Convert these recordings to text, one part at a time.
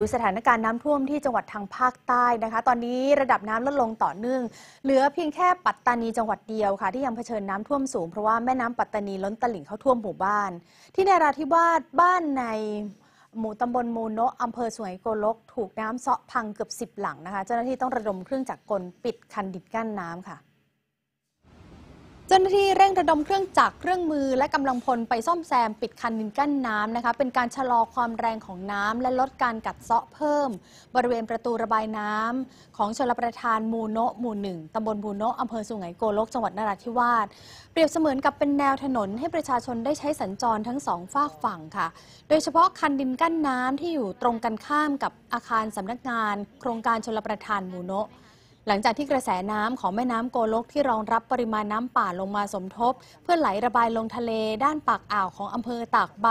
ดูสถานการณ์น้ำท่วมที่จังหวัดทางภาคใต้นะคะ ตอนนี้ระดับน้ำลดลงต่อเนื่องเหลือเพียงแค่ปัตตานีจังหวัดเดียวค่ะ ที่ยังเผชิญน้ำท่วมสูงเพราะว่าแม่น้ำปัตตานีล้นตลิ่งเข้าท่วมหมู่บ้าน ที่ในราธิวาสบ้านใน หมู่ตำบลมูโนะอำเภอสวยโกลกถูกน้ำเซาะพังเกือบสิบหลังนะคะ เจ้าหน้าที่ต้องระดมเครื่องจักรกลปิดคันดิดกั้นน้ำค่ะเจ้าหน้าที่เร่งระดมเครื่องจักรเครื่องมือและกำลังพล ไปซ่อมแซมปิดคันดินกั้นน้ำนะคะเป็นการชะลอความแรงของน้ำ และลดการกัดเซาะเพิ่ม บริเวณประตูระบายน้ำ ของชลประทานมูโนะหมู่หนึ่งตำบลมูโนะอำเภอสุไหงโกลกจังหวัดนราธิวาสเปรียบเสมือนกับเป็นแนวถนนให้ประชาชนได้ใช้สัญจรทั้งสองฝากฝั่งค่ะ โดยเฉพาะคันดินกั้นน้ำที่อยู่ตรงกันข้ามกับอาคารสำนักงาน โครงการชลประทานมูโนะหลังจากที่กระแสน้ำของแม่น้ำโกลกที่รองรับปริมาณน้ำป่าลงมาสมทบ เพื่อไหลระบายลงทะเลด้านปากอ่าวของอำเภอตากใบ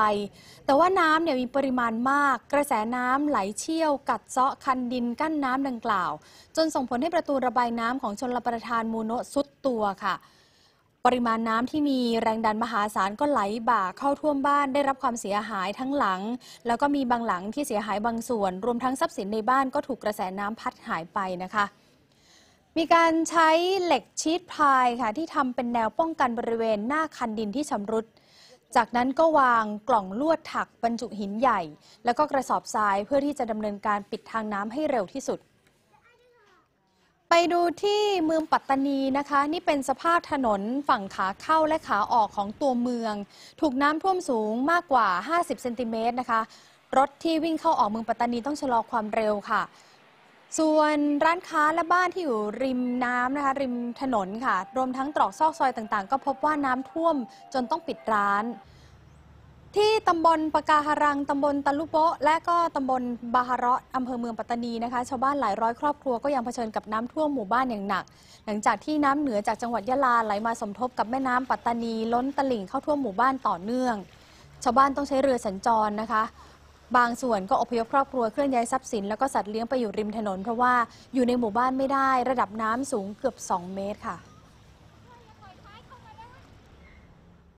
แต่ว่าน้ำเนี่ยมีปริมาณมากกระแสน้ำไหลเชี่ยวกัดเซาะคันดิน กั้นน้ำดังกล่าว จนส่งผลให้ประตูระบายน้ำของชนรประทานมูโนะสุดตัวค่ะ ปริมาณน้ำที่มีแรงดันมหาศาลก็ไหลบ่าเข้าท่วมบ้านได้รับความเสียหายทั้งหลัง แล้วก็มีบางหลังที่เสียหายบางส่วน รวมทั้งทรัพย์สินในบ้านก็ถูกกระแสน้ำพัดหายไปนะคะมีการใช้เหล็กชีตพายค่ะ ที่ทำเป็นแนวป้องกันบริเวณหน้าคันดินที่ชำรุด จากนั้นก็วางกล่องลวดถักบรรจุหินใหญ่ แล้วก็กระสอบทรายเพื่อที่จะดำเนินการปิดทางน้ำให้เร็วที่สุด ไปดูที่เมืองปัตตานีนะคะ นี่เป็นสภาพถนนฝั่งขาเข้าและขาออกของตัวเมือง ถูกน้ำท่วมสูงมากกว่า 50 เซนติเมตรนะคะ รถที่วิ่งเข้าออกเมืองปัตตานีต้องชะลอความเร็วค่ะส่วนร้านค้าและบ้านที่อยู่ริมน้ำนะคะ ริมถนนค่ะ รวมทั้งตรอกซอกซอยต่าง ๆ ก็พบว่าน้ำท่วมจนต้องปิดร้าน ที่ตำบลปากาหารังตำบลตะลุโปะและก็ตำบลบาฮาระอำเภอเมืองปัตตานีนะคะ ชาวบ้านหลายร้อยครอบครัวก็ยังเผชิญกับน้ำท่วมหมู่บ้านอย่างหนักหลังจากที่น้ำเหนือจากจังหวัดยะลาไหลมาสมทบกับแม่น้ำปัตตานีล้นตลิ่งเข้าท่วมหมู่บ้านต่อเนื่อง ชาวบ้านต้องใช้เรือสัญจรนะคะบางส่วนก็อพยพครอบครัวเคลื่อนย้ายทรัพย์สิน แล้วก็สัตว์เลี้ยงไปอยู่ริมถนน เพราะว่าอยู่ในหมู่บ้านไม่ได้ ระดับน้ำสูงเกือบ 2 เมตรค่ะ